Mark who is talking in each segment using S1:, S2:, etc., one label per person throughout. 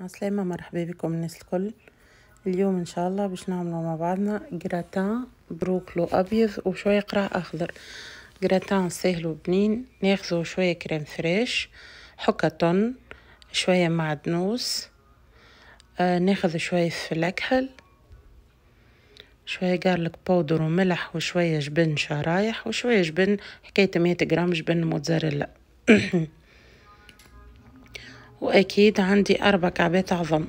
S1: عسلامة مرحبا بكم الناس الكل اليوم ان شاء الله باش نعملو مع بعضنا جراتان بروكلو ابيض وشوية قرع اخضر جراتان سهل وبنين ناخذو شوية كريم فريش حكتون طن شوية معدنوس آه ناخذ شوية فلفل اكحل شوية جارلك باودر وملح وشوية جبن شرايح وشوية جبن حكاية مية جرام جبن موتزاريلا واكيد عندي اربع كعبات عظم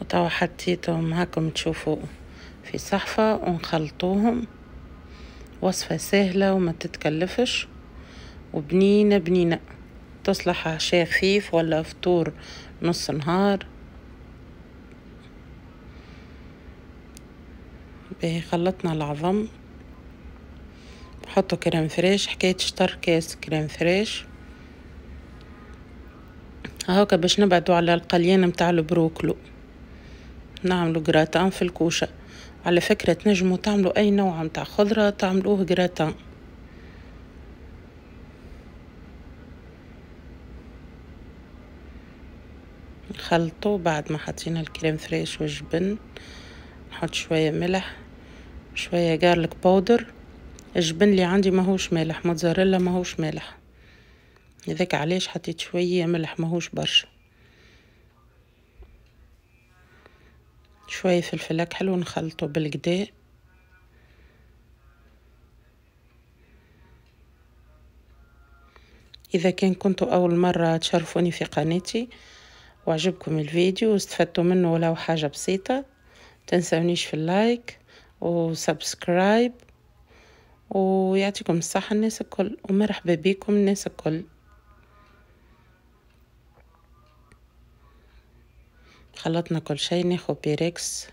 S1: وتوا حطيتهم هاكم تشوفوا في صحفة ونخلطوهم وصفة سهلة وما تتكلفش وبنينة بنينة تصلح عشاء خفيف ولا فطور نص نهار باهي خلطنا العظم حطوا كريم فريش حكاية شطر كاس كريم فريش هاكا باش نبعدو على القليان متاع البروكلو نعملو جراتان في الكوشة على فكرة تنجمو تعملو أي نوع متاع خضرة تعملوه جراتان نخلطو بعد ما حطينا الكريم فريش والجبن نحط شوية ملح شوية جارلك بودر الجبن اللي عندي ماهوش مالح موتزاريلا ماهوش مالح هذاك علاش حطيت شويه ملح ماهوش برشا شويه فلفل اكحل ونخلطه بالقدا اذا كان كنتوا اول مره تشرفوني في قناتي وعجبكم الفيديو واستفدتوا منه ولو حاجه بسيطه تنسونيش في اللايك وسبسكرايب ويعطيكم الصحة الناس الكل ومرحبا بكم الناس الكل خلطنا كل شيء ناخد بيركس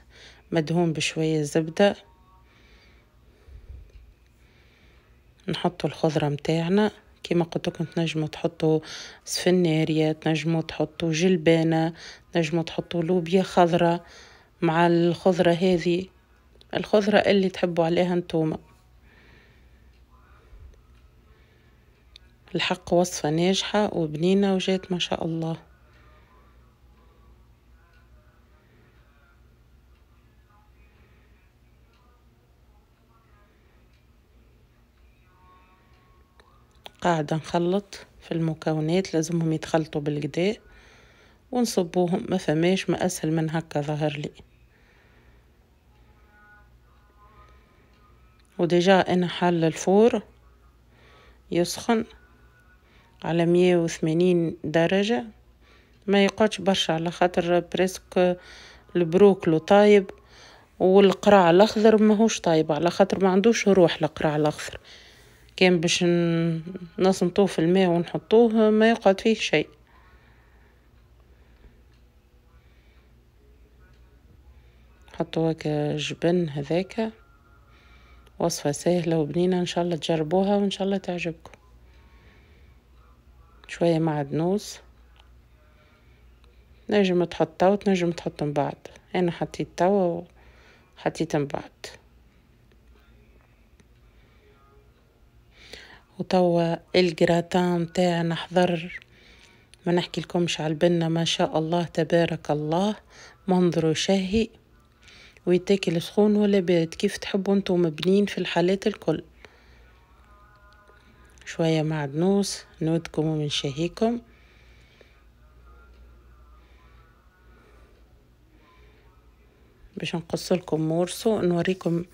S1: مدهون بشوية زبدة نحطو الخضرة متاعنا كما قلت لكم تنجموا تحطوا سفنارية تنجموا تحطوا جلبانة تنجموا تحطوا لوبيا خضرة مع الخضرة هذه الخضرة اللي تحبوا عليها نتوما الحق وصفة ناجحة وبنينة وجات ما شاء الله قاعدة نخلط في المكونات لازمهم يتخلطوا بالقداء ونصبوهم ما فماش ما أسهل من هكا ظهر لي وديجا أنا حل الفور يسخن على مية وثمانين درجة ما يقعدش برشا على خاطر بريسك البروكلو طايب والقرع الاخضر ماهوش طايب على خاطر ما عندوش روح القرع الاخضر كان باش نصنطوه في الماء ونحطوه ما يقعد فيه شيء حطوه هكا جبن هذاك وصفة سهلة وبنينة إن شاء الله تجربوها وإن شاء الله تعجبكم شوية معدنوس نجم تحطها وتنجم تحطهم بعد انا حطيت توا من بعد وتوا الجراتان تاع نحضر ما نحكي لكمش على البنة ما شاء الله تبارك الله منظره شهي ويتاكل سخون ولا بارد كيف تحبوا انتم مبنين في الحالات الكل شوية معدنوس نودكم ومن شهيكم باش نقص لكم مورسو نوريكم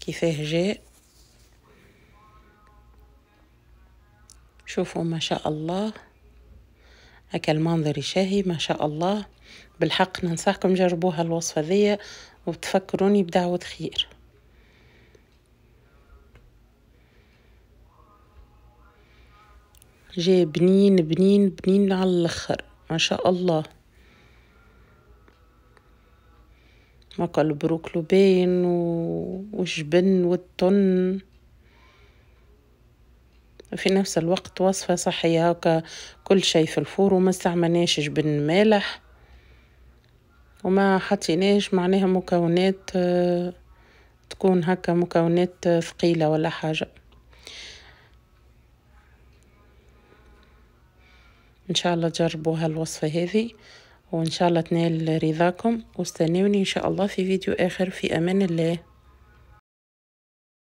S1: كيفاه جاء شوفوا ما شاء الله اكل المنظر يشهي ما شاء الله بالحق ننصحكم جربوها الوصفة ذي وتفكروني بدعوة خير جاي بنين بنين بنين على الاخر ما شاء الله هكا البروك لبين والجبن والطن في نفس الوقت وصفة صحية هكا كل شي في الفور وما استعملناش جبن مالح وما حطيناش معناها مكونات آه، تكون هكا مكونات ثقيلة ولا حاجة ان شاء الله تجربوا هالوصفه هذه وان شاء الله تنال رضاكم واستنوني ان شاء الله في فيديو اخر في امان الله